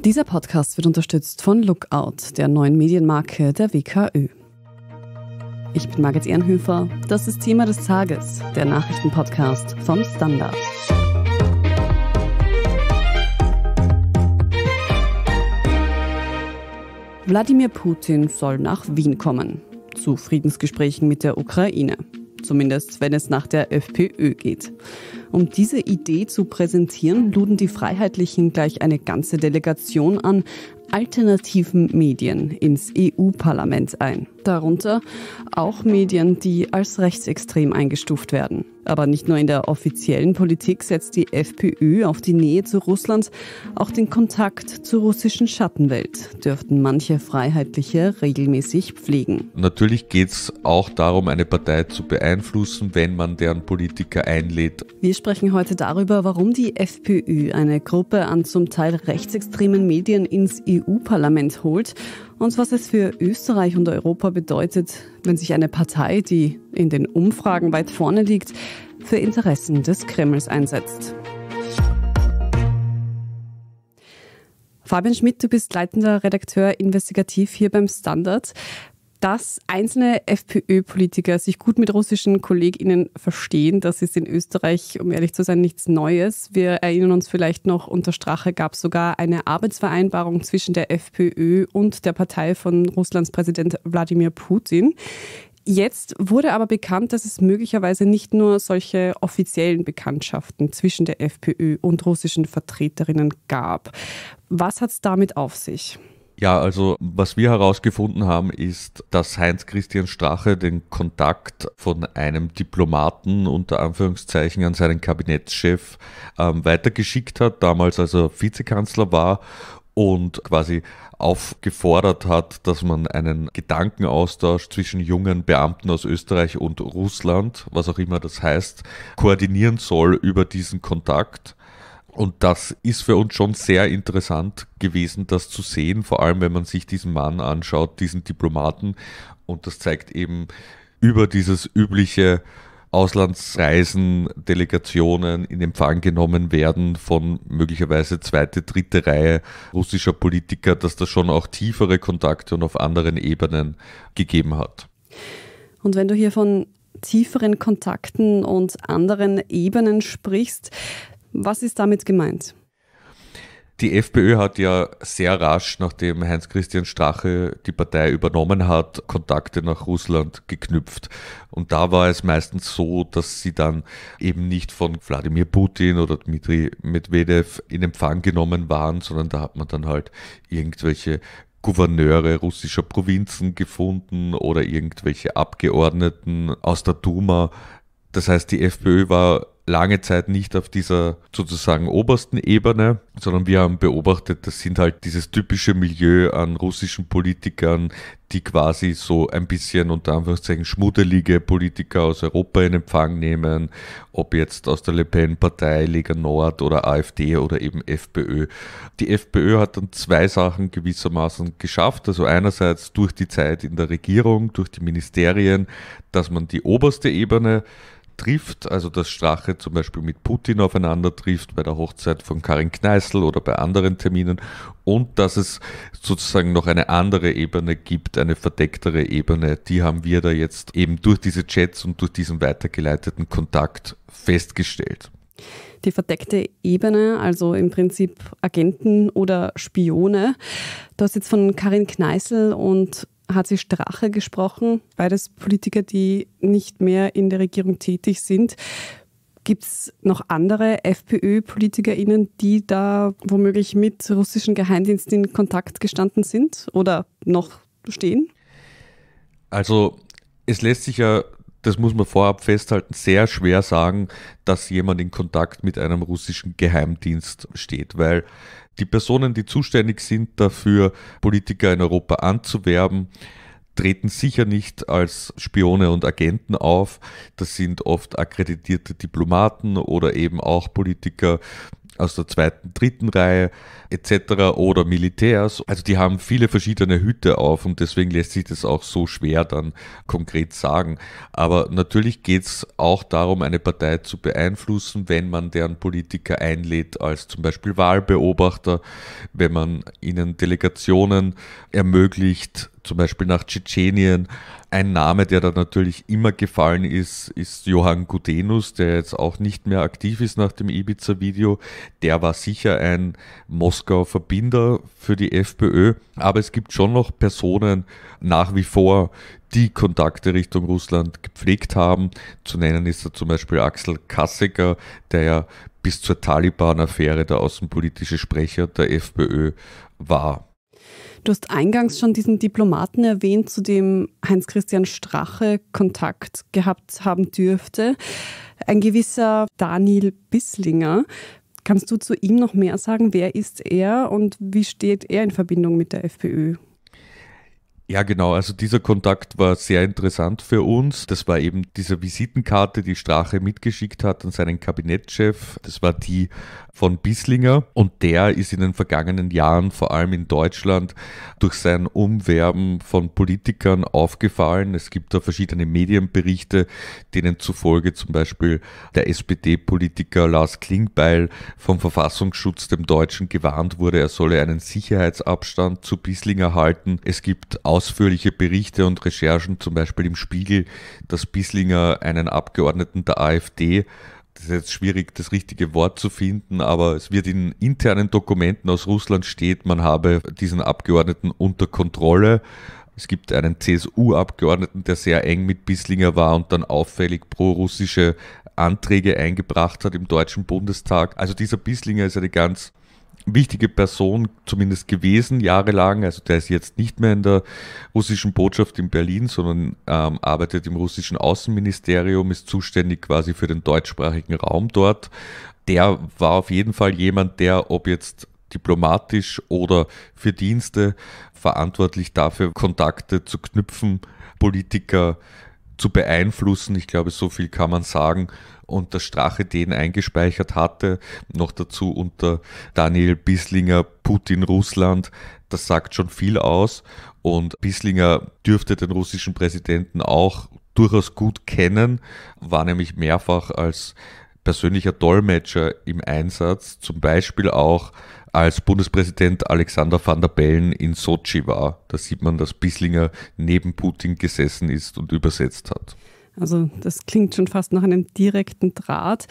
Dieser Podcast wird unterstützt von Lookout, der neuen Medienmarke der WKÖ. Ich bin Margit Ehrenhöfer. Das ist Thema des Tages, der Nachrichtenpodcast vom Standard. Wladimir Putin soll nach Wien kommen zu Friedensgesprächen mit der Ukraine. Zumindest wenn es nach der FPÖ geht. Um diese Idee zu präsentieren, luden die Freiheitlichen gleich eine ganze Delegation an, alternativen Medien ins EU-Parlament ein. Darunter auch Medien, die als rechtsextrem eingestuft werden. Aber nicht nur in der offiziellen Politik setzt die FPÖ auf die Nähe zu Russland, auch den Kontakt zur russischen Schattenwelt dürften manche Freiheitliche regelmäßig pflegen. Natürlich geht es auch darum, eine Partei zu beeinflussen, wenn man deren Politiker einlädt. Wir sprechen heute darüber, warum die FPÖ eine Gruppe an zum Teil rechtsextremen Medien ins EU EU-Parlament holt und was es für Österreich und Europa bedeutet, wenn sich eine Partei, die in den Umfragen weit vorne liegt, für Interessen des Kremls einsetzt. Fabian Schmidt, du bist leitender Redakteur investigativ hier beim Standard dass einzelne FPÖ-Politiker sich gut mit russischen KollegInnen verstehen. Das ist in Österreich, um ehrlich zu sein, nichts Neues. Wir erinnern uns vielleicht noch, unter Strache gab es sogar eine Arbeitsvereinbarung zwischen der FPÖ und der Partei von Russlands Präsident Wladimir Putin. Jetzt wurde aber bekannt, dass es möglicherweise nicht nur solche offiziellen Bekanntschaften zwischen der FPÖ und russischen Vertreterinnen gab. Was hat es damit auf sich? Ja, also was wir herausgefunden haben, ist, dass Heinz Christian Strache den Kontakt von einem Diplomaten unter Anführungszeichen an seinen Kabinettschef ähm, weitergeschickt hat, damals als er Vizekanzler war und quasi aufgefordert hat, dass man einen Gedankenaustausch zwischen jungen Beamten aus Österreich und Russland, was auch immer das heißt, koordinieren soll über diesen Kontakt. Und das ist für uns schon sehr interessant gewesen, das zu sehen, vor allem wenn man sich diesen Mann anschaut, diesen Diplomaten. Und das zeigt eben über dieses übliche Auslandsreisen, Delegationen in Empfang genommen werden von möglicherweise zweite, dritte Reihe russischer Politiker, dass das schon auch tiefere Kontakte und auf anderen Ebenen gegeben hat. Und wenn du hier von tieferen Kontakten und anderen Ebenen sprichst, was ist damit gemeint? Die FPÖ hat ja sehr rasch, nachdem Heinz-Christian Strache die Partei übernommen hat, Kontakte nach Russland geknüpft. Und da war es meistens so, dass sie dann eben nicht von Wladimir Putin oder Dmitri Medvedev in Empfang genommen waren, sondern da hat man dann halt irgendwelche Gouverneure russischer Provinzen gefunden oder irgendwelche Abgeordneten aus der Duma. Das heißt, die FPÖ war lange Zeit nicht auf dieser sozusagen obersten Ebene, sondern wir haben beobachtet, das sind halt dieses typische Milieu an russischen Politikern, die quasi so ein bisschen unter Anführungszeichen schmuddelige Politiker aus Europa in Empfang nehmen, ob jetzt aus der Le Pen-Partei, Lega Nord oder AfD oder eben FPÖ. Die FPÖ hat dann zwei Sachen gewissermaßen geschafft. Also einerseits durch die Zeit in der Regierung, durch die Ministerien, dass man die oberste Ebene trifft, also dass Strache zum Beispiel mit Putin aufeinander trifft bei der Hochzeit von Karin Kneißl oder bei anderen Terminen und dass es sozusagen noch eine andere Ebene gibt, eine verdecktere Ebene, die haben wir da jetzt eben durch diese Chats und durch diesen weitergeleiteten Kontakt festgestellt. Die verdeckte Ebene, also im Prinzip Agenten oder Spione. Du hast jetzt von Karin Kneißl und hat sie Strache gesprochen, beides Politiker, die nicht mehr in der Regierung tätig sind. Gibt es noch andere FPÖ-PolitikerInnen, die da womöglich mit russischen Geheimdiensten in Kontakt gestanden sind oder noch stehen? Also, es lässt sich ja, das muss man vorab festhalten, sehr schwer sagen, dass jemand in Kontakt mit einem russischen Geheimdienst steht, weil die Personen, die zuständig sind dafür, Politiker in Europa anzuwerben, treten sicher nicht als Spione und Agenten auf. Das sind oft akkreditierte Diplomaten oder eben auch Politiker, aus der zweiten, dritten Reihe etc. oder Militärs. Also die haben viele verschiedene Hüte auf und deswegen lässt sich das auch so schwer dann konkret sagen. Aber natürlich geht es auch darum, eine Partei zu beeinflussen, wenn man deren Politiker einlädt als zum Beispiel Wahlbeobachter, wenn man ihnen Delegationen ermöglicht, zum Beispiel nach Tschetschenien. Ein Name, der da natürlich immer gefallen ist, ist Johann Gudenus, der jetzt auch nicht mehr aktiv ist nach dem Ibiza-Video. Der war sicher ein moskau Verbinder für die FPÖ. Aber es gibt schon noch Personen nach wie vor, die Kontakte Richtung Russland gepflegt haben. Zu nennen ist da zum Beispiel Axel Kassecker, der ja bis zur Taliban-Affäre der außenpolitische Sprecher der FPÖ war. Du hast eingangs schon diesen Diplomaten erwähnt, zu dem Heinz-Christian Strache Kontakt gehabt haben dürfte. Ein gewisser Daniel Bisslinger. Kannst du zu ihm noch mehr sagen? Wer ist er und wie steht er in Verbindung mit der FPÖ? Ja, genau. Also dieser Kontakt war sehr interessant für uns. Das war eben diese Visitenkarte, die Strache mitgeschickt hat an seinen Kabinettschef. Das war die von Bislinger. Und der ist in den vergangenen Jahren, vor allem in Deutschland, durch sein Umwerben von Politikern aufgefallen. Es gibt da verschiedene Medienberichte, denen zufolge zum Beispiel der SPD-Politiker Lars Klingbeil vom Verfassungsschutz dem Deutschen gewarnt wurde, er solle einen Sicherheitsabstand zu Bislinger halten. Es gibt ausführliche Berichte und Recherchen, zum Beispiel im Spiegel, dass Bisslinger einen Abgeordneten der AfD das ist jetzt schwierig, das richtige Wort zu finden, aber es wird in internen Dokumenten aus Russland steht, man habe diesen Abgeordneten unter Kontrolle. Es gibt einen CSU-Abgeordneten, der sehr eng mit Bisslinger war und dann auffällig pro-russische Anträge eingebracht hat im Deutschen Bundestag. Also dieser Bisslinger ist eine ganz wichtige Person zumindest gewesen, jahrelang. Also der ist jetzt nicht mehr in der russischen Botschaft in Berlin, sondern ähm, arbeitet im russischen Außenministerium, ist zuständig quasi für den deutschsprachigen Raum dort. Der war auf jeden Fall jemand, der, ob jetzt diplomatisch oder für Dienste, verantwortlich dafür, Kontakte zu knüpfen, Politiker zu beeinflussen. Ich glaube, so viel kann man sagen. Und dass Strache den eingespeichert hatte, noch dazu unter Daniel Bislinger Putin Russland, das sagt schon viel aus. Und Bislinger dürfte den russischen Präsidenten auch durchaus gut kennen, war nämlich mehrfach als persönlicher Dolmetscher im Einsatz, zum Beispiel auch als Bundespräsident Alexander van der Bellen in Sochi war. Da sieht man, dass Bislinger neben Putin gesessen ist und übersetzt hat. Also das klingt schon fast nach einem direkten Draht.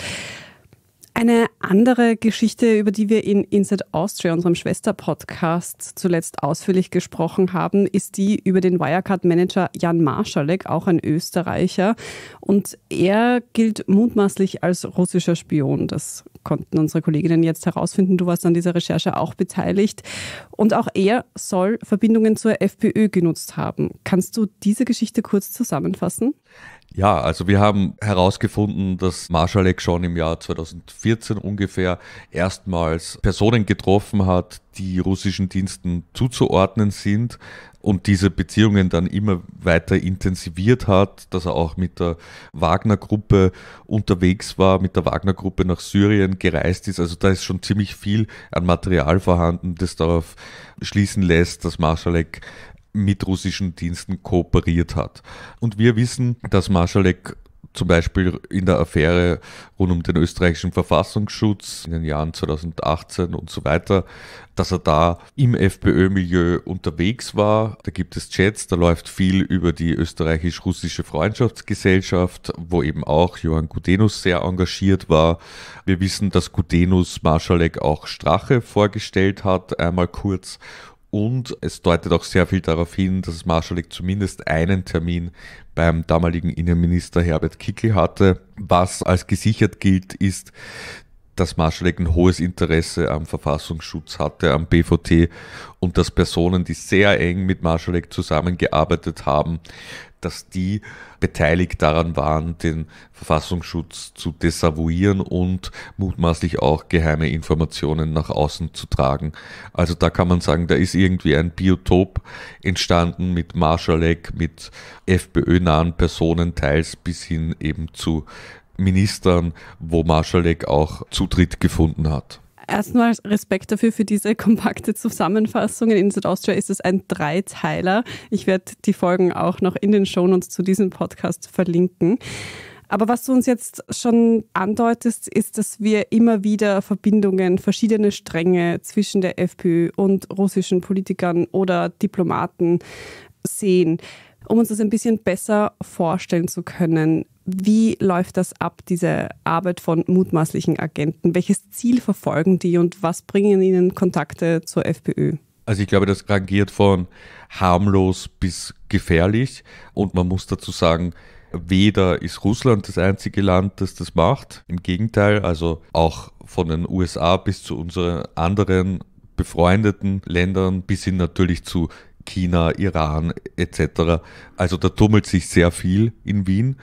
Eine andere Geschichte, über die wir in Inside Austria, unserem Schwester-Podcast, zuletzt ausführlich gesprochen haben, ist die über den Wirecard-Manager Jan Marschalek, auch ein Österreicher. Und er gilt mutmaßlich als russischer Spion. Das konnten unsere Kolleginnen jetzt herausfinden. Du warst an dieser Recherche auch beteiligt. Und auch er soll Verbindungen zur FPÖ genutzt haben. Kannst du diese Geschichte kurz zusammenfassen? Ja, also wir haben herausgefunden, dass Marshalek schon im Jahr 2014 ungefähr erstmals Personen getroffen hat, die russischen Diensten zuzuordnen sind und diese Beziehungen dann immer weiter intensiviert hat, dass er auch mit der Wagner-Gruppe unterwegs war, mit der Wagner-Gruppe nach Syrien gereist ist. Also da ist schon ziemlich viel an Material vorhanden, das darauf schließen lässt, dass Marshalek mit russischen Diensten kooperiert hat. Und wir wissen, dass Marschalek zum Beispiel in der Affäre rund um den österreichischen Verfassungsschutz in den Jahren 2018 und so weiter, dass er da im FPÖ-Milieu unterwegs war. Da gibt es Chats, da läuft viel über die österreichisch-russische Freundschaftsgesellschaft, wo eben auch Johann Gudenus sehr engagiert war. Wir wissen, dass Gudenus Marschalek auch Strache vorgestellt hat, einmal kurz. Und es deutet auch sehr viel darauf hin, dass Marschalek zumindest einen Termin beim damaligen Innenminister Herbert Kickl hatte. Was als gesichert gilt, ist, dass Marschalek ein hohes Interesse am Verfassungsschutz hatte, am BVT und dass Personen, die sehr eng mit Marschalek zusammengearbeitet haben, dass die beteiligt daran waren, den Verfassungsschutz zu desavouieren und mutmaßlich auch geheime Informationen nach außen zu tragen. Also da kann man sagen, da ist irgendwie ein Biotop entstanden mit Marschalek, mit FPÖ-nahen Personen teils bis hin eben zu Ministern, wo Marschalek auch Zutritt gefunden hat. Erstmal Respekt dafür für diese kompakte Zusammenfassung. In Inside Austria ist es ein Dreiteiler. Ich werde die Folgen auch noch in den Shownotes zu diesem Podcast verlinken. Aber was du uns jetzt schon andeutest, ist, dass wir immer wieder Verbindungen, verschiedene Stränge zwischen der FPÖ und russischen Politikern oder Diplomaten sehen. Um uns das ein bisschen besser vorstellen zu können, wie läuft das ab, diese Arbeit von mutmaßlichen Agenten? Welches Ziel verfolgen die und was bringen ihnen Kontakte zur FPÖ? Also ich glaube, das rangiert von harmlos bis gefährlich und man muss dazu sagen, weder ist Russland das einzige Land, das das macht. Im Gegenteil, also auch von den USA bis zu unseren anderen befreundeten Ländern bis hin natürlich zu China, Iran etc. Also da tummelt sich sehr viel in Wien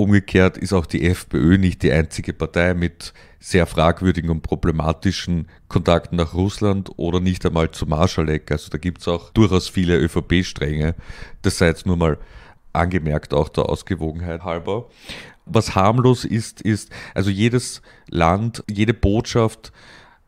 Umgekehrt ist auch die FPÖ nicht die einzige Partei mit sehr fragwürdigen und problematischen Kontakten nach Russland oder nicht einmal zu Marschalek. Also da gibt es auch durchaus viele ÖVP-Stränge. Das sei jetzt nur mal angemerkt, auch der Ausgewogenheit halber. Was harmlos ist, ist, also jedes Land, jede Botschaft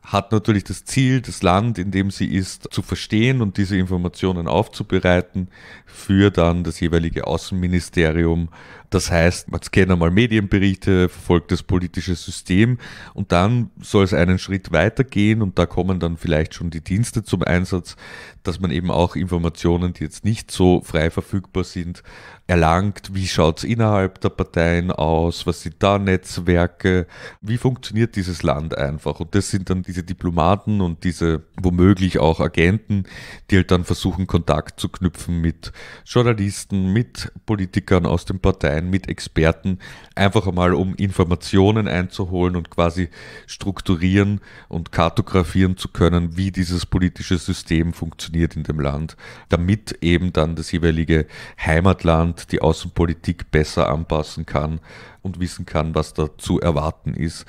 hat natürlich das Ziel, das Land, in dem sie ist, zu verstehen und diese Informationen aufzubereiten für dann das jeweilige Außenministerium das heißt, man scannt einmal Medienberichte, verfolgt das politische System und dann soll es einen Schritt weiter gehen und da kommen dann vielleicht schon die Dienste zum Einsatz, dass man eben auch Informationen, die jetzt nicht so frei verfügbar sind, erlangt. Wie schaut es innerhalb der Parteien aus? Was sind da Netzwerke? Wie funktioniert dieses Land einfach? Und das sind dann diese Diplomaten und diese womöglich auch Agenten, die halt dann versuchen, Kontakt zu knüpfen mit Journalisten, mit Politikern aus den Parteien sein mit Experten, einfach einmal um Informationen einzuholen und quasi strukturieren und kartografieren zu können, wie dieses politische System funktioniert in dem Land, damit eben dann das jeweilige Heimatland die Außenpolitik besser anpassen kann und wissen kann, was da zu erwarten ist.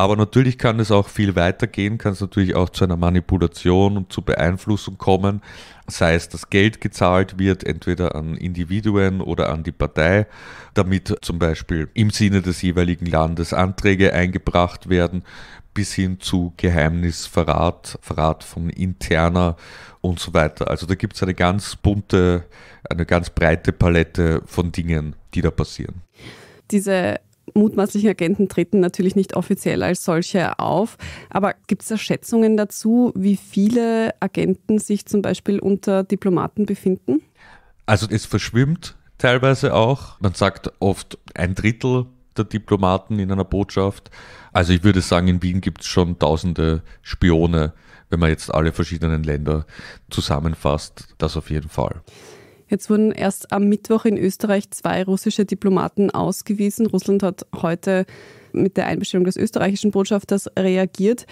Aber natürlich kann es auch viel weiter gehen, kann es natürlich auch zu einer Manipulation und zu Beeinflussung kommen, sei es, dass Geld gezahlt wird, entweder an Individuen oder an die Partei, damit zum Beispiel im Sinne des jeweiligen Landes Anträge eingebracht werden, bis hin zu Geheimnisverrat, Verrat von interner und so weiter. Also da gibt es eine ganz bunte, eine ganz breite Palette von Dingen, die da passieren. Diese mutmaßlichen Agenten treten natürlich nicht offiziell als solche auf. Aber gibt es da Schätzungen dazu, wie viele Agenten sich zum Beispiel unter Diplomaten befinden? Also es verschwimmt teilweise auch. Man sagt oft ein Drittel der Diplomaten in einer Botschaft. Also ich würde sagen, in Wien gibt es schon tausende Spione, wenn man jetzt alle verschiedenen Länder zusammenfasst. Das auf jeden Fall. Jetzt wurden erst am Mittwoch in Österreich zwei russische Diplomaten ausgewiesen. Russland hat heute mit der Einbestellung des österreichischen Botschafters reagiert.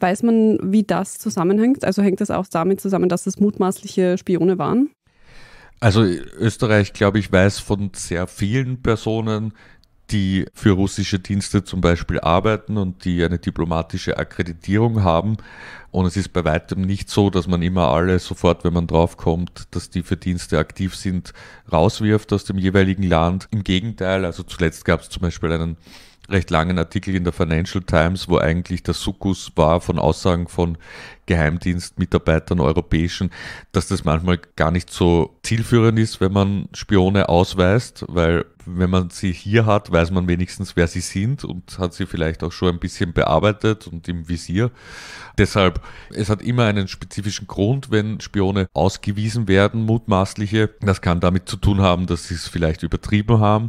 Weiß man, wie das zusammenhängt? Also hängt das auch damit zusammen, dass es mutmaßliche Spione waren? Also Österreich, glaube ich, weiß von sehr vielen Personen, die für russische Dienste zum Beispiel arbeiten und die eine diplomatische Akkreditierung haben. Und es ist bei weitem nicht so, dass man immer alle sofort, wenn man draufkommt, dass die für Dienste aktiv sind, rauswirft aus dem jeweiligen Land. Im Gegenteil, also zuletzt gab es zum Beispiel einen recht langen Artikel in der Financial Times, wo eigentlich der Sukkus war von Aussagen von Geheimdienstmitarbeitern europäischen, dass das manchmal gar nicht so zielführend ist, wenn man Spione ausweist, weil wenn man sie hier hat, weiß man wenigstens, wer sie sind und hat sie vielleicht auch schon ein bisschen bearbeitet und im Visier. Deshalb, es hat immer einen spezifischen Grund, wenn Spione ausgewiesen werden, mutmaßliche. Das kann damit zu tun haben, dass sie es vielleicht übertrieben haben.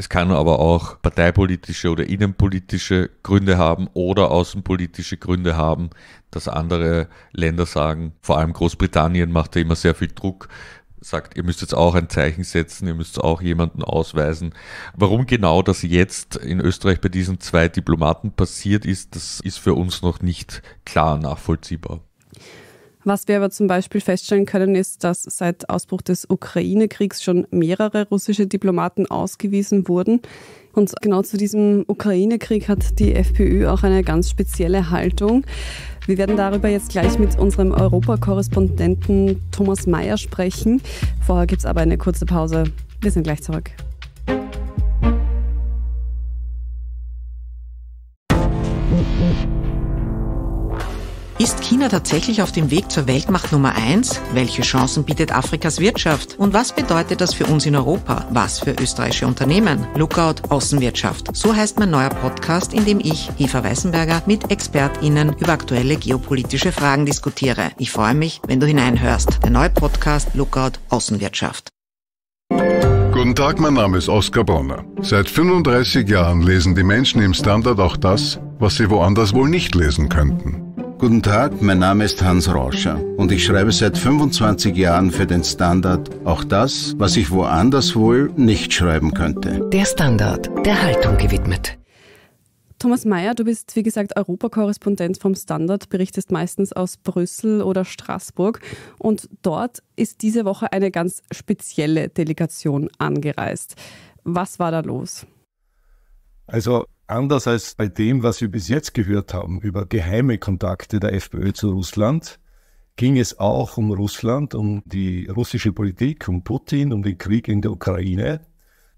Es kann aber auch parteipolitische oder innenpolitische Gründe haben oder außenpolitische Gründe haben, dass andere Länder sagen, vor allem Großbritannien macht da immer sehr viel Druck, sagt, ihr müsst jetzt auch ein Zeichen setzen, ihr müsst auch jemanden ausweisen. Warum genau das jetzt in Österreich bei diesen zwei Diplomaten passiert ist, das ist für uns noch nicht klar nachvollziehbar. Was wir aber zum Beispiel feststellen können, ist, dass seit Ausbruch des Ukraine-Kriegs schon mehrere russische Diplomaten ausgewiesen wurden. Und genau zu diesem Ukraine-Krieg hat die FPÖ auch eine ganz spezielle Haltung. Wir werden darüber jetzt gleich mit unserem Europakorrespondenten Thomas Mayer sprechen. Vorher gibt es aber eine kurze Pause. Wir sind gleich zurück. Ist China tatsächlich auf dem Weg zur Weltmacht Nummer eins? Welche Chancen bietet Afrikas Wirtschaft? Und was bedeutet das für uns in Europa? Was für österreichische Unternehmen? Lookout Außenwirtschaft. So heißt mein neuer Podcast, in dem ich, Eva Weißenberger, mit ExpertInnen über aktuelle geopolitische Fragen diskutiere. Ich freue mich, wenn du hineinhörst. Der neue Podcast Lookout Außenwirtschaft. Guten Tag, mein Name ist Oskar Bronner. Seit 35 Jahren lesen die Menschen im Standard auch das, was sie woanders wohl nicht lesen könnten. Guten Tag, mein Name ist Hans Rauscher und ich schreibe seit 25 Jahren für den Standard auch das, was ich woanders wohl nicht schreiben könnte. Der Standard, der Haltung gewidmet. Thomas Mayer, du bist wie gesagt Europakorrespondent vom Standard, berichtest meistens aus Brüssel oder Straßburg und dort ist diese Woche eine ganz spezielle Delegation angereist. Was war da los? Also anders als bei dem, was wir bis jetzt gehört haben über geheime Kontakte der FPÖ zu Russland, ging es auch um Russland, um die russische Politik, um Putin, um den Krieg in der Ukraine.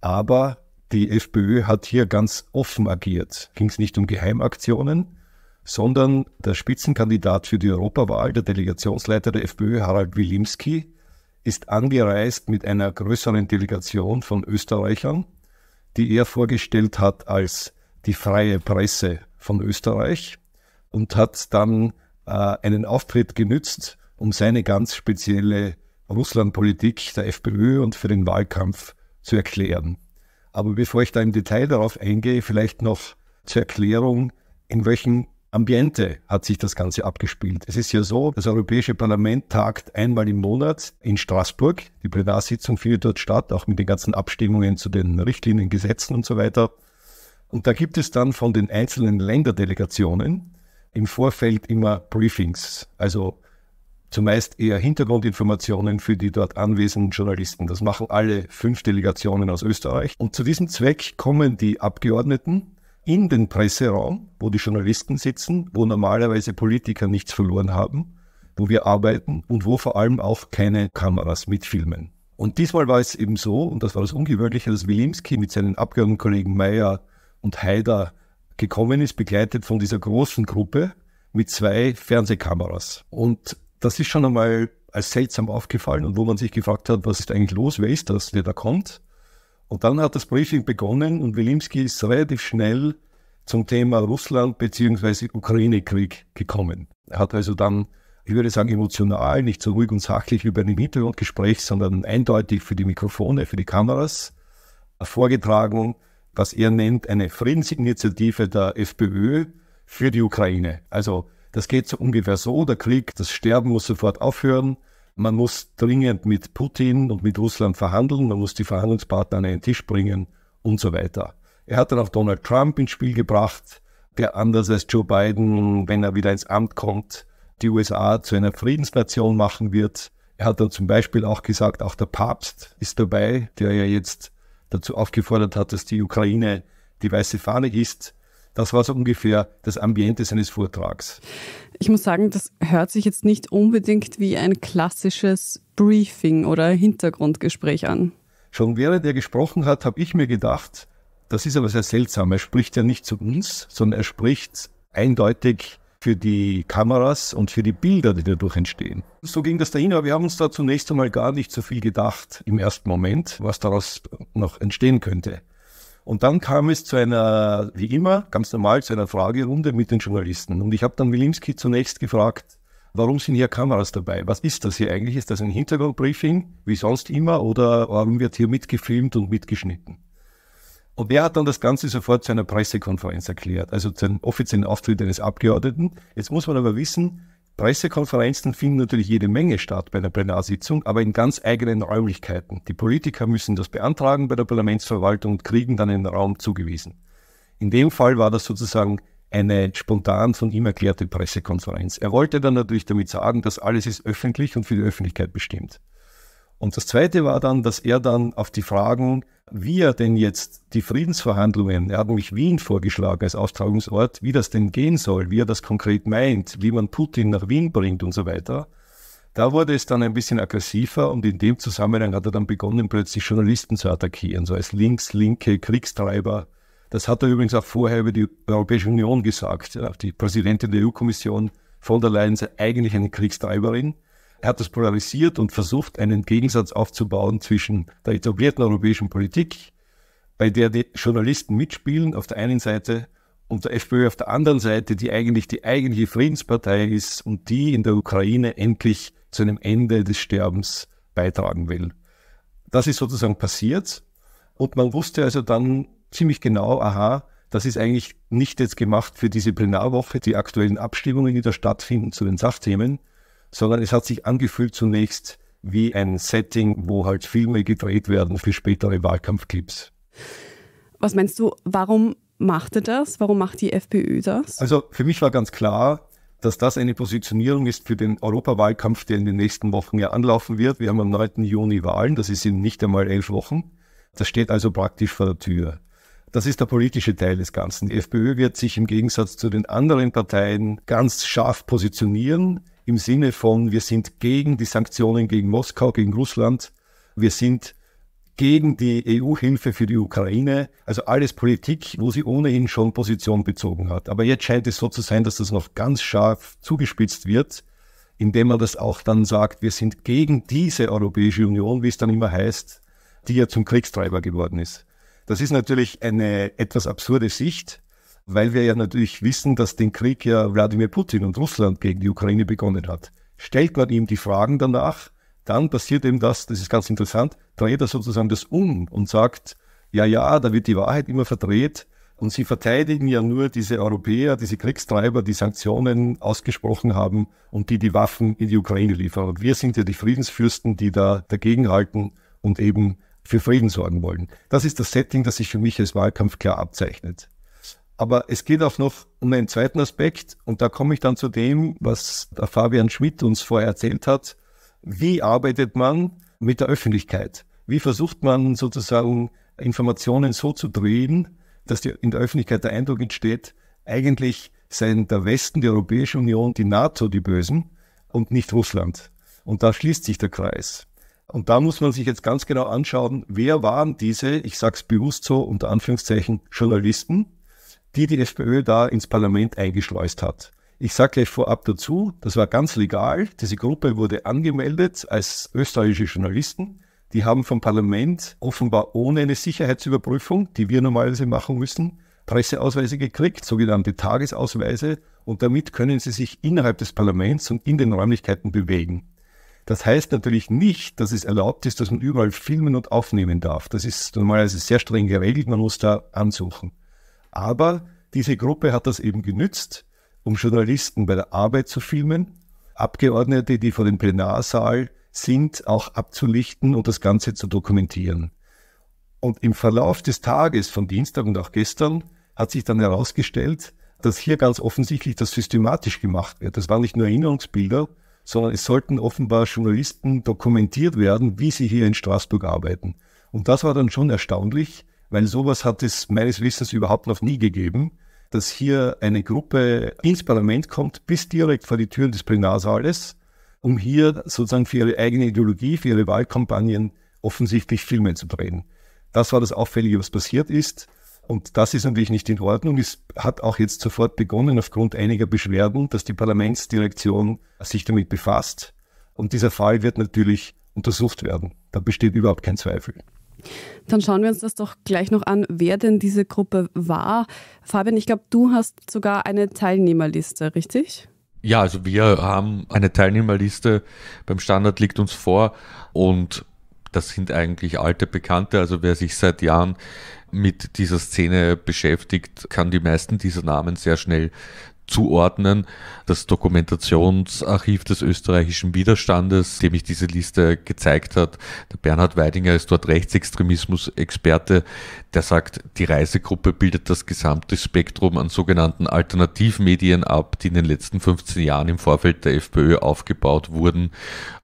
Aber die FPÖ hat hier ganz offen agiert. Ging es nicht um Geheimaktionen, sondern der Spitzenkandidat für die Europawahl, der Delegationsleiter der FPÖ, Harald Wilimski, ist angereist mit einer größeren Delegation von Österreichern, die er vorgestellt hat als die freie Presse von Österreich und hat dann äh, einen Auftritt genützt, um seine ganz spezielle Russlandpolitik der FPÖ und für den Wahlkampf zu erklären. Aber bevor ich da im Detail darauf eingehe, vielleicht noch zur Erklärung, in welchem Ambiente hat sich das Ganze abgespielt. Es ist ja so, das Europäische Parlament tagt einmal im Monat in Straßburg. Die Plenarsitzung findet dort statt, auch mit den ganzen Abstimmungen zu den Richtlinien, Gesetzen und so weiter. Und da gibt es dann von den einzelnen Länderdelegationen im Vorfeld immer Briefings, also zumeist eher Hintergrundinformationen für die dort anwesenden Journalisten. Das machen alle fünf Delegationen aus Österreich. Und zu diesem Zweck kommen die Abgeordneten in den Presseraum, wo die Journalisten sitzen, wo normalerweise Politiker nichts verloren haben, wo wir arbeiten und wo vor allem auch keine Kameras mitfilmen. Und diesmal war es eben so, und das war das Ungewöhnliche, dass Wilimski mit seinen Abgeordnetenkollegen Meyer und Haider gekommen ist, begleitet von dieser großen Gruppe mit zwei Fernsehkameras. Und das ist schon einmal als seltsam aufgefallen und wo man sich gefragt hat, was ist eigentlich los, wer ist das, der da kommt. Und dann hat das Briefing begonnen und Wilimski ist relativ schnell zum Thema Russland bzw. Ukraine-Krieg gekommen. Er hat also dann, ich würde sagen, emotional, nicht so ruhig und sachlich über den Hintergrundgespräch, sondern eindeutig für die Mikrofone, für die Kameras vorgetragen, was er nennt, eine Friedensinitiative der FPÖ für die Ukraine. Also das geht so ungefähr so, der Krieg, das Sterben muss sofort aufhören. Man muss dringend mit Putin und mit Russland verhandeln, man muss die Verhandlungspartner an einen Tisch bringen und so weiter. Er hat dann auch Donald Trump ins Spiel gebracht, der anders als Joe Biden, wenn er wieder ins Amt kommt, die USA zu einer Friedensnation machen wird. Er hat dann zum Beispiel auch gesagt, auch der Papst ist dabei, der ja jetzt dazu aufgefordert hat, dass die Ukraine die weiße Fahne ist. Das war so ungefähr das Ambiente seines Vortrags. Ich muss sagen, das hört sich jetzt nicht unbedingt wie ein klassisches Briefing oder Hintergrundgespräch an. Schon während er gesprochen hat, habe ich mir gedacht, das ist aber sehr seltsam. Er spricht ja nicht zu uns, sondern er spricht eindeutig für die Kameras und für die Bilder, die dadurch entstehen. So ging das dahin, aber wir haben uns da zunächst einmal gar nicht so viel gedacht im ersten Moment, was daraus noch entstehen könnte. Und dann kam es zu einer, wie immer, ganz normal, zu einer Fragerunde mit den Journalisten. Und ich habe dann Wilimski zunächst gefragt, warum sind hier Kameras dabei? Was ist das hier eigentlich? Ist das ein Hintergrundbriefing, wie sonst immer, oder warum wird hier mitgefilmt und mitgeschnitten? Und wer hat dann das Ganze sofort zu einer Pressekonferenz erklärt, also zu einem offiziellen Auftritt eines Abgeordneten. Jetzt muss man aber wissen, Pressekonferenzen finden natürlich jede Menge statt bei einer Plenarsitzung, aber in ganz eigenen Räumlichkeiten. Die Politiker müssen das beantragen bei der Parlamentsverwaltung und kriegen dann einen Raum zugewiesen. In dem Fall war das sozusagen eine spontan von ihm erklärte Pressekonferenz. Er wollte dann natürlich damit sagen, dass alles ist öffentlich und für die Öffentlichkeit bestimmt. Und das Zweite war dann, dass er dann auf die Fragen wie er denn jetzt die Friedensverhandlungen, er hat nämlich Wien vorgeschlagen als Austragungsort, wie das denn gehen soll, wie er das konkret meint, wie man Putin nach Wien bringt und so weiter. Da wurde es dann ein bisschen aggressiver und in dem Zusammenhang hat er dann begonnen, plötzlich Journalisten zu attackieren, so als links, linke Kriegstreiber. Das hat er übrigens auch vorher über die Europäische Union gesagt. Die Präsidentin der EU-Kommission von der Leyen sei eigentlich eine Kriegstreiberin. Er hat das polarisiert und versucht, einen Gegensatz aufzubauen zwischen der etablierten europäischen Politik, bei der die Journalisten mitspielen auf der einen Seite und der FPÖ auf der anderen Seite, die eigentlich die eigentliche Friedenspartei ist und die in der Ukraine endlich zu einem Ende des Sterbens beitragen will. Das ist sozusagen passiert und man wusste also dann ziemlich genau, aha, das ist eigentlich nicht jetzt gemacht für diese Plenarwoche, die aktuellen Abstimmungen, die da stattfinden zu den Sachthemen, sondern es hat sich angefühlt zunächst wie ein Setting, wo halt Filme gedreht werden für spätere Wahlkampfclips. Was meinst du, warum macht er das? Warum macht die FPÖ das? Also für mich war ganz klar, dass das eine Positionierung ist für den Europawahlkampf, der in den nächsten Wochen ja anlaufen wird. Wir haben am 9. Juni Wahlen, das ist in nicht einmal elf Wochen. Das steht also praktisch vor der Tür. Das ist der politische Teil des Ganzen. Die FPÖ wird sich im Gegensatz zu den anderen Parteien ganz scharf positionieren im Sinne von, wir sind gegen die Sanktionen gegen Moskau, gegen Russland, wir sind gegen die EU-Hilfe für die Ukraine, also alles Politik, wo sie ohnehin schon Position bezogen hat. Aber jetzt scheint es so zu sein, dass das noch ganz scharf zugespitzt wird, indem man das auch dann sagt, wir sind gegen diese Europäische Union, wie es dann immer heißt, die ja zum Kriegstreiber geworden ist. Das ist natürlich eine etwas absurde Sicht, weil wir ja natürlich wissen, dass den Krieg ja Wladimir Putin und Russland gegen die Ukraine begonnen hat. Stellt man ihm die Fragen danach, dann passiert eben das, das ist ganz interessant, dreht er sozusagen das um und sagt, ja, ja, da wird die Wahrheit immer verdreht und sie verteidigen ja nur diese Europäer, diese Kriegstreiber, die Sanktionen ausgesprochen haben und die die Waffen in die Ukraine liefern. Und wir sind ja die Friedensfürsten, die da dagegenhalten und eben für Frieden sorgen wollen. Das ist das Setting, das sich für mich als Wahlkampf klar abzeichnet. Aber es geht auch noch um einen zweiten Aspekt und da komme ich dann zu dem, was der Fabian Schmidt uns vorher erzählt hat. Wie arbeitet man mit der Öffentlichkeit? Wie versucht man sozusagen Informationen so zu drehen, dass die, in der Öffentlichkeit der Eindruck entsteht, eigentlich seien der Westen, die Europäische Union, die NATO die Bösen und nicht Russland. Und da schließt sich der Kreis. Und da muss man sich jetzt ganz genau anschauen, wer waren diese, ich sage es bewusst so, unter Anführungszeichen Journalisten, die die FPÖ da ins Parlament eingeschleust hat. Ich sage gleich vorab dazu, das war ganz legal. Diese Gruppe wurde angemeldet als österreichische Journalisten. Die haben vom Parlament offenbar ohne eine Sicherheitsüberprüfung, die wir normalerweise machen müssen, Presseausweise gekriegt, sogenannte Tagesausweise, und damit können sie sich innerhalb des Parlaments und in den Räumlichkeiten bewegen. Das heißt natürlich nicht, dass es erlaubt ist, dass man überall filmen und aufnehmen darf. Das ist normalerweise sehr streng geregelt, man muss da ansuchen. Aber diese Gruppe hat das eben genützt, um Journalisten bei der Arbeit zu filmen, Abgeordnete, die vor dem Plenarsaal sind, auch abzulichten und das Ganze zu dokumentieren. Und im Verlauf des Tages von Dienstag und auch gestern hat sich dann herausgestellt, dass hier ganz offensichtlich das systematisch gemacht wird. Das waren nicht nur Erinnerungsbilder, sondern es sollten offenbar Journalisten dokumentiert werden, wie sie hier in Straßburg arbeiten. Und das war dann schon erstaunlich, weil sowas hat es meines Wissens überhaupt noch nie gegeben, dass hier eine Gruppe ins Parlament kommt, bis direkt vor die Türen des Plenarsaales, um hier sozusagen für ihre eigene Ideologie, für ihre Wahlkampagnen offensichtlich Filme zu drehen. Das war das Auffällige, was passiert ist. Und das ist natürlich nicht in Ordnung. Es hat auch jetzt sofort begonnen aufgrund einiger Beschwerden, dass die Parlamentsdirektion sich damit befasst. Und dieser Fall wird natürlich untersucht werden. Da besteht überhaupt kein Zweifel. Dann schauen wir uns das doch gleich noch an, wer denn diese Gruppe war. Fabian, ich glaube, du hast sogar eine Teilnehmerliste, richtig? Ja, also wir haben eine Teilnehmerliste beim Standard liegt uns vor und das sind eigentlich alte Bekannte. Also wer sich seit Jahren mit dieser Szene beschäftigt, kann die meisten dieser Namen sehr schnell zuordnen. Das Dokumentationsarchiv des österreichischen Widerstandes, dem ich diese Liste gezeigt hat, der Bernhard Weidinger ist dort Rechtsextremismus-Experte, der sagt, die Reisegruppe bildet das gesamte Spektrum an sogenannten Alternativmedien ab, die in den letzten 15 Jahren im Vorfeld der FPÖ aufgebaut wurden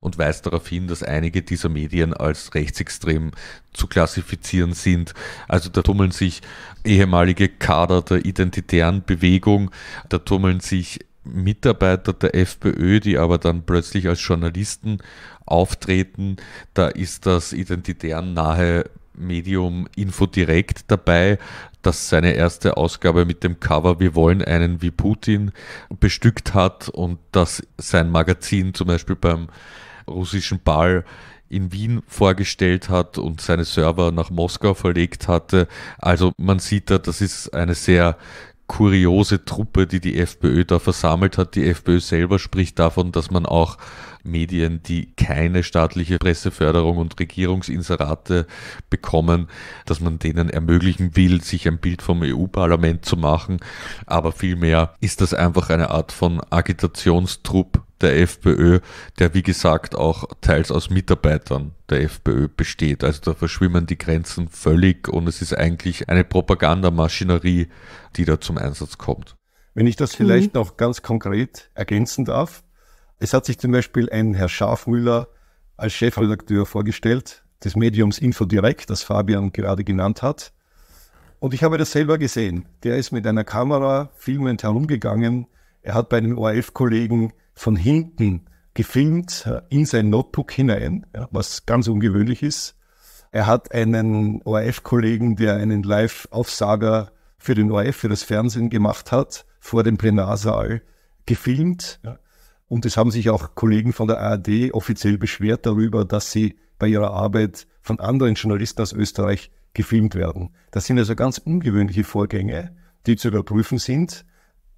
und weist darauf hin, dass einige dieser Medien als rechtsextrem zu klassifizieren sind. Also da tummeln sich ehemalige Kader der identitären Bewegung, da tummeln sich Mitarbeiter der FPÖ, die aber dann plötzlich als Journalisten auftreten. Da ist das identitären nahe Medium Info direkt dabei, das seine erste Ausgabe mit dem Cover Wir wollen einen wie Putin bestückt hat und dass sein Magazin zum Beispiel beim russischen Ball in Wien vorgestellt hat und seine Server nach Moskau verlegt hatte. Also man sieht da, das ist eine sehr kuriose Truppe, die die FPÖ da versammelt hat. Die FPÖ selber spricht davon, dass man auch Medien, die keine staatliche Presseförderung und Regierungsinserate bekommen, dass man denen ermöglichen will, sich ein Bild vom EU-Parlament zu machen. Aber vielmehr ist das einfach eine Art von Agitationstrupp der FPÖ, der wie gesagt auch teils aus Mitarbeitern der FPÖ besteht. Also da verschwimmen die Grenzen völlig und es ist eigentlich eine Propagandamaschinerie, die da zum Einsatz kommt. Wenn ich das mhm. vielleicht mhm. noch ganz konkret ergänzen darf, es hat sich zum Beispiel ein Herr Schafmüller als Chefredakteur vorgestellt, des Mediums Infodirect, das Fabian gerade genannt hat. Und ich habe das selber gesehen. Der ist mit einer Kamera filmend herumgegangen. Er hat bei einem ORF-Kollegen von hinten gefilmt äh, in sein Notebook hinein, was ganz ungewöhnlich ist. Er hat einen ORF-Kollegen, der einen Live-Aufsager für den ORF, für das Fernsehen gemacht hat, vor dem Plenarsaal gefilmt. Und es haben sich auch Kollegen von der ARD offiziell beschwert darüber, dass sie bei ihrer Arbeit von anderen Journalisten aus Österreich gefilmt werden. Das sind also ganz ungewöhnliche Vorgänge, die zu überprüfen sind.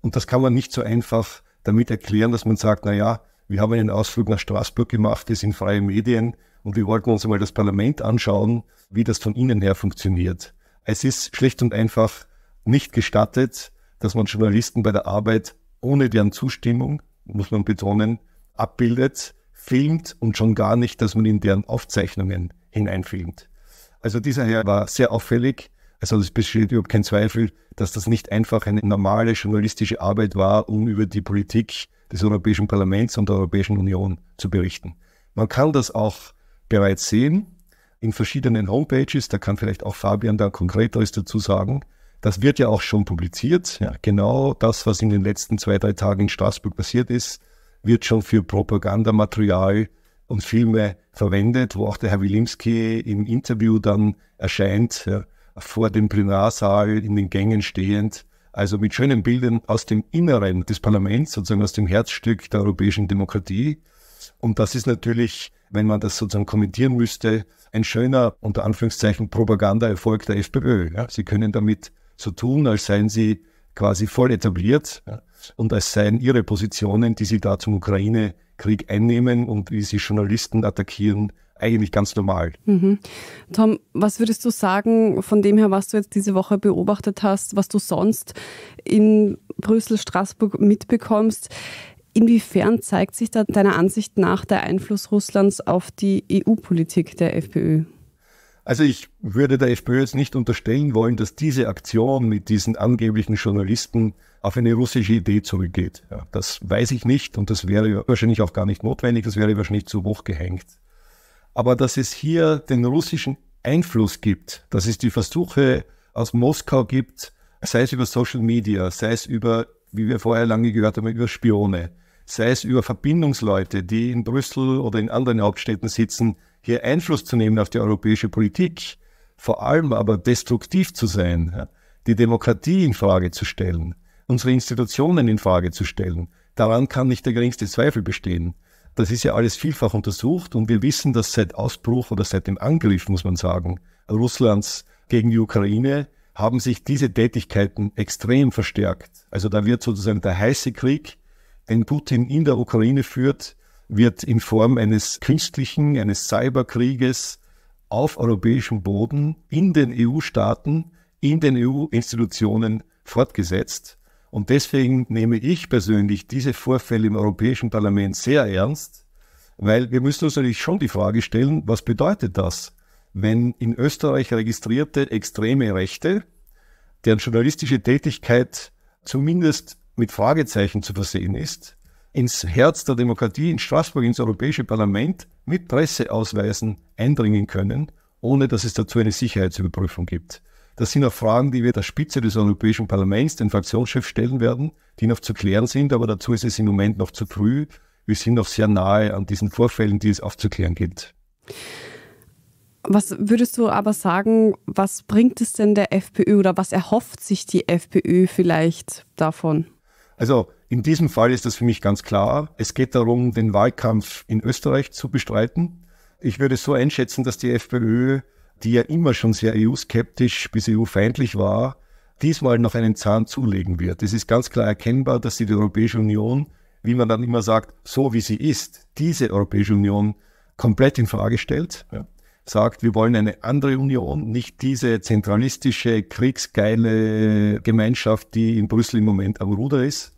Und das kann man nicht so einfach damit erklären, dass man sagt, na ja, wir haben einen Ausflug nach Straßburg gemacht, das sind freie Medien und wir wollten uns einmal das Parlament anschauen, wie das von innen her funktioniert. Es ist schlicht und einfach nicht gestattet, dass man Journalisten bei der Arbeit ohne deren Zustimmung muss man betonen, abbildet, filmt und schon gar nicht, dass man in deren Aufzeichnungen hineinfilmt. Also dieser Herr war sehr auffällig. Also es besteht überhaupt kein Zweifel, dass das nicht einfach eine normale journalistische Arbeit war, um über die Politik des Europäischen Parlaments und der Europäischen Union zu berichten. Man kann das auch bereits sehen in verschiedenen Homepages. Da kann vielleicht auch Fabian da konkreteres dazu sagen. Das wird ja auch schon publiziert. Ja, genau das, was in den letzten zwei, drei Tagen in Straßburg passiert ist, wird schon für Propagandamaterial und Filme verwendet, wo auch der Herr Wilimski im Interview dann erscheint, ja, vor dem Plenarsaal in den Gängen stehend. Also mit schönen Bildern aus dem Inneren des Parlaments, sozusagen aus dem Herzstück der europäischen Demokratie. Und das ist natürlich, wenn man das sozusagen kommentieren müsste, ein schöner, unter Anführungszeichen, Propaganda-Erfolg der FPÖ. Ja. Sie können damit so tun, als seien sie quasi voll etabliert ja. und als seien ihre Positionen, die sie da zum Ukraine-Krieg einnehmen und wie sie Journalisten attackieren, eigentlich ganz normal. Mhm. Tom, was würdest du sagen von dem her, was du jetzt diese Woche beobachtet hast, was du sonst in Brüssel, Straßburg mitbekommst? Inwiefern zeigt sich da deiner Ansicht nach der Einfluss Russlands auf die EU-Politik der FPÖ? Also ich würde der FPÖ jetzt nicht unterstellen wollen, dass diese Aktion mit diesen angeblichen Journalisten auf eine russische Idee zurückgeht. Ja, das weiß ich nicht und das wäre wahrscheinlich auch gar nicht notwendig, das wäre wahrscheinlich zu hoch gehängt. Aber dass es hier den russischen Einfluss gibt, dass es die Versuche aus Moskau gibt, sei es über Social Media, sei es über, wie wir vorher lange gehört haben, über Spione, sei es über Verbindungsleute, die in Brüssel oder in anderen Hauptstädten sitzen, hier Einfluss zu nehmen auf die europäische Politik, vor allem aber destruktiv zu sein, die Demokratie in Frage zu stellen, unsere Institutionen in Frage zu stellen. Daran kann nicht der geringste Zweifel bestehen. Das ist ja alles vielfach untersucht und wir wissen, dass seit Ausbruch oder seit dem Angriff, muss man sagen, Russlands gegen die Ukraine haben sich diese Tätigkeiten extrem verstärkt. Also da wird sozusagen der heiße Krieg, den Putin in der Ukraine führt, wird in Form eines künstlichen, eines Cyberkrieges auf europäischem Boden in den EU-Staaten, in den EU-Institutionen fortgesetzt. Und deswegen nehme ich persönlich diese Vorfälle im Europäischen Parlament sehr ernst, weil wir müssen uns natürlich schon die Frage stellen, was bedeutet das, wenn in Österreich registrierte extreme Rechte, deren journalistische Tätigkeit zumindest mit Fragezeichen zu versehen ist, ins Herz der Demokratie, in Straßburg, ins Europäische Parlament mit Presseausweisen eindringen können, ohne dass es dazu eine Sicherheitsüberprüfung gibt. Das sind auch Fragen, die wir der Spitze des Europäischen Parlaments, den Fraktionschef, stellen werden, die noch zu klären sind, aber dazu ist es im Moment noch zu früh. Wir sind noch sehr nahe an diesen Vorfällen, die es aufzuklären gilt. Was würdest du aber sagen, was bringt es denn der FPÖ oder was erhofft sich die FPÖ vielleicht davon? Also in diesem Fall ist das für mich ganz klar. Es geht darum, den Wahlkampf in Österreich zu bestreiten. Ich würde so einschätzen, dass die FPÖ, die ja immer schon sehr EU-skeptisch bis EU-feindlich war, diesmal noch einen Zahn zulegen wird. Es ist ganz klar erkennbar, dass sie die Europäische Union, wie man dann immer sagt, so wie sie ist, diese Europäische Union komplett in Frage stellt. Ja. Sagt, wir wollen eine andere Union, nicht diese zentralistische, kriegsgeile Gemeinschaft, die in Brüssel im Moment am Ruder ist.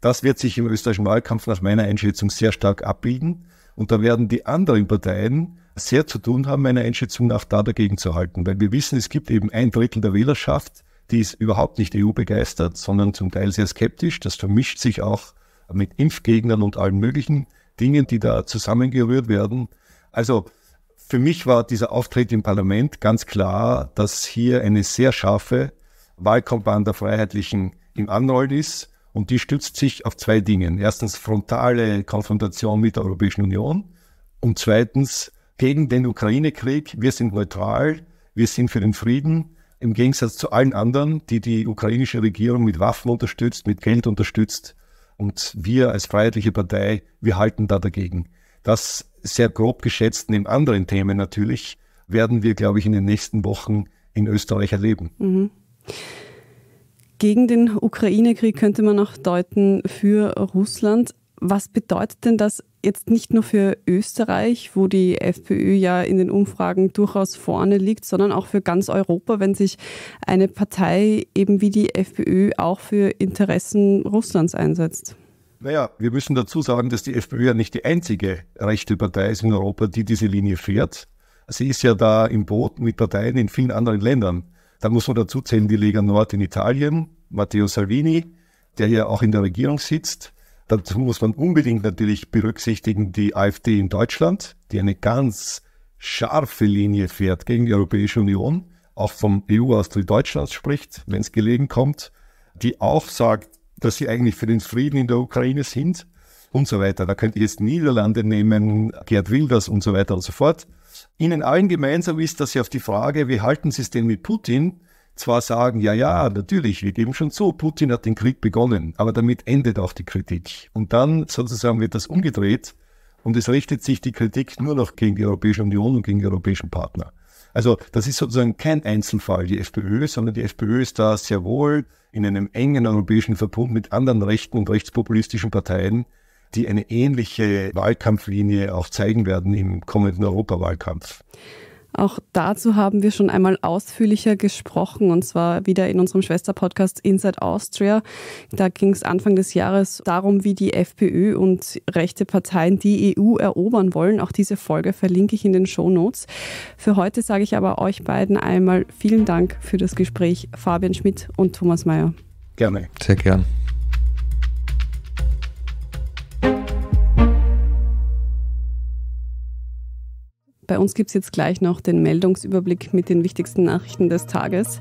Das wird sich im österreichischen Wahlkampf nach meiner Einschätzung sehr stark abbilden. Und da werden die anderen Parteien sehr zu tun haben, meiner Einschätzung nach, da dagegen zu halten. Weil wir wissen, es gibt eben ein Drittel der Wählerschaft, die ist überhaupt nicht EU begeistert, sondern zum Teil sehr skeptisch. Das vermischt sich auch mit Impfgegnern und allen möglichen Dingen, die da zusammengerührt werden. Also für mich war dieser Auftritt im Parlament ganz klar, dass hier eine sehr scharfe Wahlkampagne der Freiheitlichen im Anrollen ist und die stützt sich auf zwei Dingen. Erstens frontale Konfrontation mit der Europäischen Union und zweitens gegen den Ukraine-Krieg. Wir sind neutral, wir sind für den Frieden. Im Gegensatz zu allen anderen, die die ukrainische Regierung mit Waffen unterstützt, mit Geld unterstützt. Und wir als Freiheitliche Partei, wir halten da dagegen. Das sehr grob geschätzt neben anderen Themen natürlich, werden wir, glaube ich, in den nächsten Wochen in Österreich erleben. Mhm gegen den Ukraine-Krieg könnte man auch deuten für Russland. Was bedeutet denn das jetzt nicht nur für Österreich, wo die FPÖ ja in den Umfragen durchaus vorne liegt, sondern auch für ganz Europa, wenn sich eine Partei eben wie die FPÖ auch für Interessen Russlands einsetzt? Naja, wir müssen dazu sagen, dass die FPÖ ja nicht die einzige rechte Partei ist in Europa, die diese Linie fährt. Sie ist ja da im Boot mit Parteien in vielen anderen Ländern. Da muss man dazu zählen die Lega Nord in Italien, Matteo Salvini, der ja auch in der Regierung sitzt. Dazu muss man unbedingt natürlich berücksichtigen die AfD in Deutschland, die eine ganz scharfe Linie fährt gegen die Europäische Union, auch vom EU-Austritt Deutschlands spricht, wenn es gelegen kommt, die auch sagt, dass sie eigentlich für den Frieden in der Ukraine sind und so weiter. Da könnte ich jetzt Niederlande nehmen, Gerd Wilders und so weiter und so fort. Ihnen allen gemeinsam ist, dass Sie auf die Frage, wie halten Sie es denn mit Putin, zwar sagen, ja, ja, natürlich, wir geben schon zu, Putin hat den Krieg begonnen, aber damit endet auch die Kritik. Und dann sozusagen wird das umgedreht und es richtet sich die Kritik nur noch gegen die Europäische Union und gegen die europäischen Partner. Also das ist sozusagen kein Einzelfall, die FPÖ, sondern die FPÖ ist da sehr wohl in einem engen europäischen Verbund mit anderen rechten und rechtspopulistischen Parteien die eine ähnliche Wahlkampflinie auch zeigen werden im kommenden Europawahlkampf. Auch dazu haben wir schon einmal ausführlicher gesprochen und zwar wieder in unserem Schwesterpodcast Inside Austria. Da ging es Anfang des Jahres darum, wie die FPÖ und rechte Parteien die EU erobern wollen. Auch diese Folge verlinke ich in den Shownotes. Für heute sage ich aber euch beiden einmal vielen Dank für das Gespräch, Fabian Schmidt und Thomas Mayer. Gerne. Sehr gern. Bei uns gibt es jetzt gleich noch den Meldungsüberblick mit den wichtigsten Nachrichten des Tages.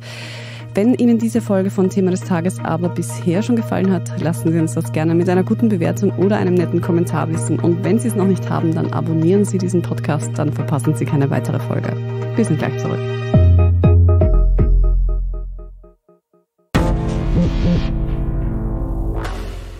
Wenn Ihnen diese Folge von Thema des Tages aber bisher schon gefallen hat, lassen Sie uns das gerne mit einer guten Bewertung oder einem netten Kommentar wissen. Und wenn Sie es noch nicht haben, dann abonnieren Sie diesen Podcast, dann verpassen Sie keine weitere Folge. Wir sind gleich zurück.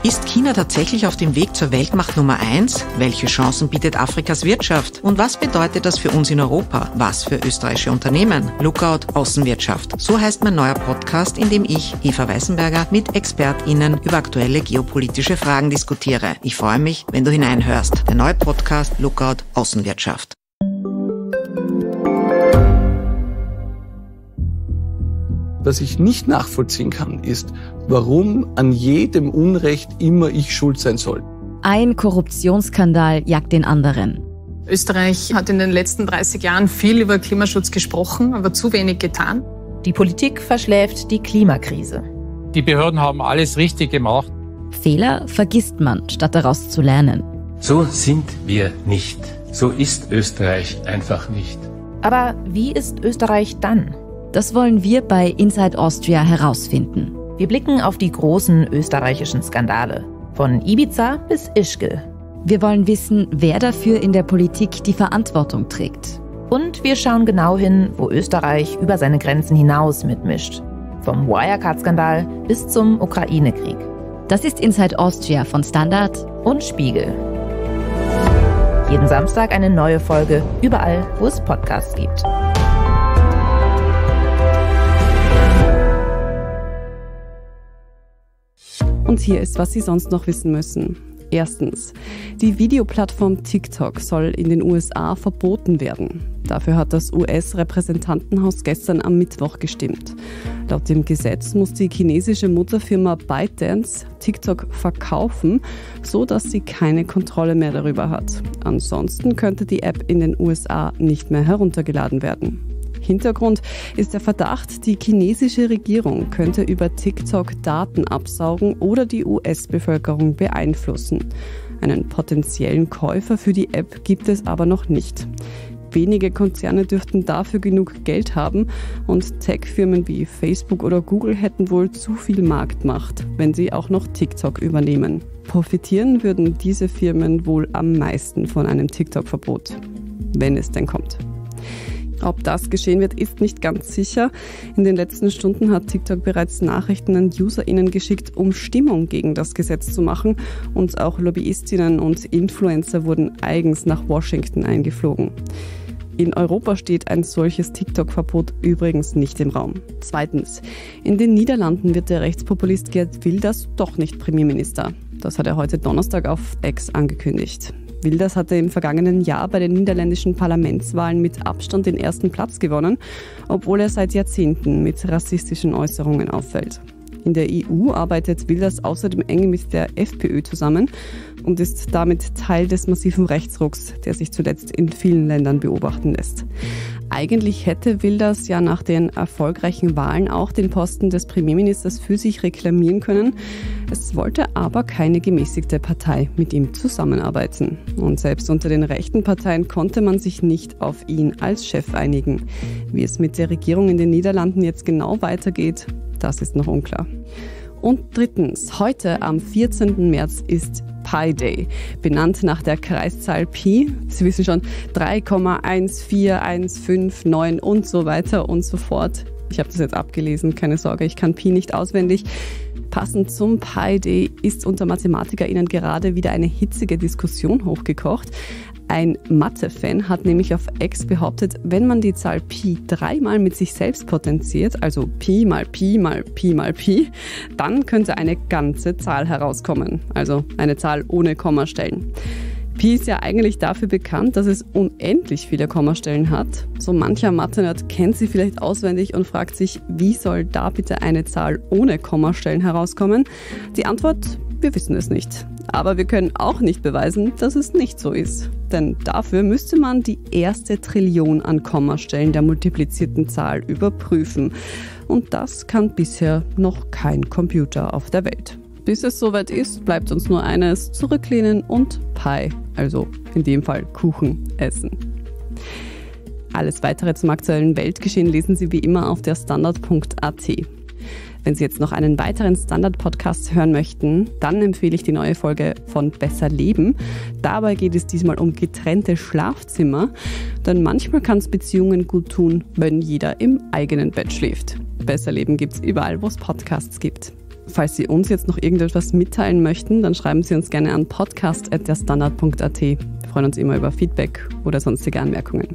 Ist China tatsächlich auf dem Weg zur Weltmacht Nummer eins? Welche Chancen bietet Afrikas Wirtschaft? Und was bedeutet das für uns in Europa? Was für österreichische Unternehmen? Lookout Außenwirtschaft. So heißt mein neuer Podcast, in dem ich, Eva Weißenberger, mit ExpertInnen über aktuelle geopolitische Fragen diskutiere. Ich freue mich, wenn du hineinhörst. Der neue Podcast Lookout Außenwirtschaft. was ich nicht nachvollziehen kann, ist, warum an jedem Unrecht immer ich schuld sein soll. Ein Korruptionsskandal jagt den anderen. Österreich hat in den letzten 30 Jahren viel über Klimaschutz gesprochen, aber zu wenig getan. Die Politik verschläft die Klimakrise. Die Behörden haben alles richtig gemacht. Fehler vergisst man, statt daraus zu lernen. So sind wir nicht. So ist Österreich einfach nicht. Aber wie ist Österreich dann? Das wollen wir bei Inside Austria herausfinden. Wir blicken auf die großen österreichischen Skandale, von Ibiza bis Ischgl. Wir wollen wissen, wer dafür in der Politik die Verantwortung trägt. Und wir schauen genau hin, wo Österreich über seine Grenzen hinaus mitmischt. Vom Wirecard-Skandal bis zum Ukraine-Krieg. Das ist Inside Austria von Standard und Spiegel. Jeden Samstag eine neue Folge, überall, wo es Podcasts gibt. Und hier ist, was Sie sonst noch wissen müssen. Erstens, die Videoplattform TikTok soll in den USA verboten werden. Dafür hat das US-Repräsentantenhaus gestern am Mittwoch gestimmt. Laut dem Gesetz muss die chinesische Mutterfirma ByteDance TikTok verkaufen, so dass sie keine Kontrolle mehr darüber hat. Ansonsten könnte die App in den USA nicht mehr heruntergeladen werden. Hintergrund ist der Verdacht, die chinesische Regierung könnte über TikTok Daten absaugen oder die US-Bevölkerung beeinflussen. Einen potenziellen Käufer für die App gibt es aber noch nicht. Wenige Konzerne dürften dafür genug Geld haben und Tech-Firmen wie Facebook oder Google hätten wohl zu viel Marktmacht, wenn sie auch noch TikTok übernehmen. Profitieren würden diese Firmen wohl am meisten von einem TikTok-Verbot, wenn es denn kommt. Ob das geschehen wird, ist nicht ganz sicher. In den letzten Stunden hat TikTok bereits Nachrichten an UserInnen geschickt, um Stimmung gegen das Gesetz zu machen. Und auch Lobbyistinnen und Influencer wurden eigens nach Washington eingeflogen. In Europa steht ein solches TikTok-Verbot übrigens nicht im Raum. Zweitens, in den Niederlanden wird der Rechtspopulist Gerd Wilders doch nicht Premierminister. Das hat er heute Donnerstag auf X angekündigt. Wilders hatte im vergangenen Jahr bei den niederländischen Parlamentswahlen mit Abstand den ersten Platz gewonnen, obwohl er seit Jahrzehnten mit rassistischen Äußerungen auffällt. In der EU arbeitet Wilders außerdem eng mit der FPÖ zusammen und ist damit Teil des massiven Rechtsrucks, der sich zuletzt in vielen Ländern beobachten lässt. Eigentlich hätte Wilders ja nach den erfolgreichen Wahlen auch den Posten des Premierministers für sich reklamieren können. Es wollte aber keine gemäßigte Partei mit ihm zusammenarbeiten. Und selbst unter den rechten Parteien konnte man sich nicht auf ihn als Chef einigen. Wie es mit der Regierung in den Niederlanden jetzt genau weitergeht, das ist noch unklar. Und drittens, heute am 14. März ist Pi Day, benannt nach der Kreiszahl Pi. Sie wissen schon, 3,14159 und so weiter und so fort. Ich habe das jetzt abgelesen, keine Sorge, ich kann Pi nicht auswendig. Passend zum Pi Day ist unter MathematikerInnen gerade wieder eine hitzige Diskussion hochgekocht. Ein Mathe-Fan hat nämlich auf X behauptet, wenn man die Zahl Pi dreimal mit sich selbst potenziert, also Pi mal Pi mal Pi mal Pi, dann könnte eine ganze Zahl herauskommen, also eine Zahl ohne Kommastellen. Pi ist ja eigentlich dafür bekannt, dass es unendlich viele Kommastellen hat. So mancher Mathe-Nerd kennt sie vielleicht auswendig und fragt sich, wie soll da bitte eine Zahl ohne Kommastellen herauskommen? Die Antwort, wir wissen es nicht. Aber wir können auch nicht beweisen, dass es nicht so ist. Denn dafür müsste man die erste Trillion an Kommastellen der multiplizierten Zahl überprüfen. Und das kann bisher noch kein Computer auf der Welt. Bis es soweit ist, bleibt uns nur eines, zurücklehnen und Pie, also in dem Fall Kuchen, essen. Alles weitere zum aktuellen Weltgeschehen lesen Sie wie immer auf der Standard.at. Wenn Sie jetzt noch einen weiteren Standard-Podcast hören möchten, dann empfehle ich die neue Folge von Besser Leben. Dabei geht es diesmal um getrennte Schlafzimmer, denn manchmal kann es Beziehungen gut tun, wenn jeder im eigenen Bett schläft. Besser Leben gibt es überall, wo es Podcasts gibt. Falls Sie uns jetzt noch irgendetwas mitteilen möchten, dann schreiben Sie uns gerne an podcast.at freuen uns immer über Feedback oder sonstige Anmerkungen.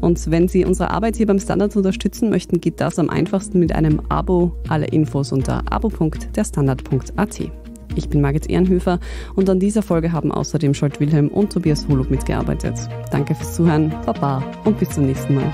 Und wenn Sie unsere Arbeit hier beim Standard unterstützen möchten, geht das am einfachsten mit einem Abo. Alle Infos unter abo.derstandard.at. Ich bin Margit Ehrenhöfer und an dieser Folge haben außerdem Scholt Wilhelm und Tobias Holub mitgearbeitet. Danke fürs Zuhören, Baba und bis zum nächsten Mal.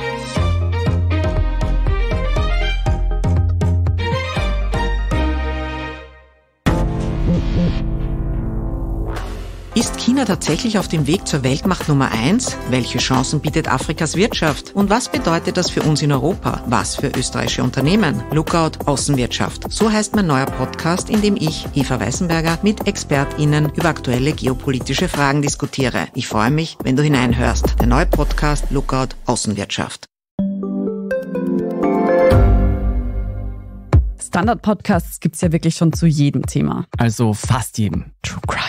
wir tatsächlich auf dem Weg zur Weltmacht Nummer 1? Welche Chancen bietet Afrikas Wirtschaft? Und was bedeutet das für uns in Europa? Was für österreichische Unternehmen? Lookout Außenwirtschaft. So heißt mein neuer Podcast, in dem ich, Eva Weißenberger, mit ExpertInnen über aktuelle geopolitische Fragen diskutiere. Ich freue mich, wenn du hineinhörst. Der neue Podcast Lookout Außenwirtschaft. Standard-Podcasts gibt es ja wirklich schon zu jedem Thema. Also fast jedem. True Crime.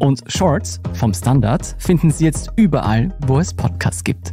Und Shorts vom Standard finden Sie jetzt überall, wo es Podcasts gibt.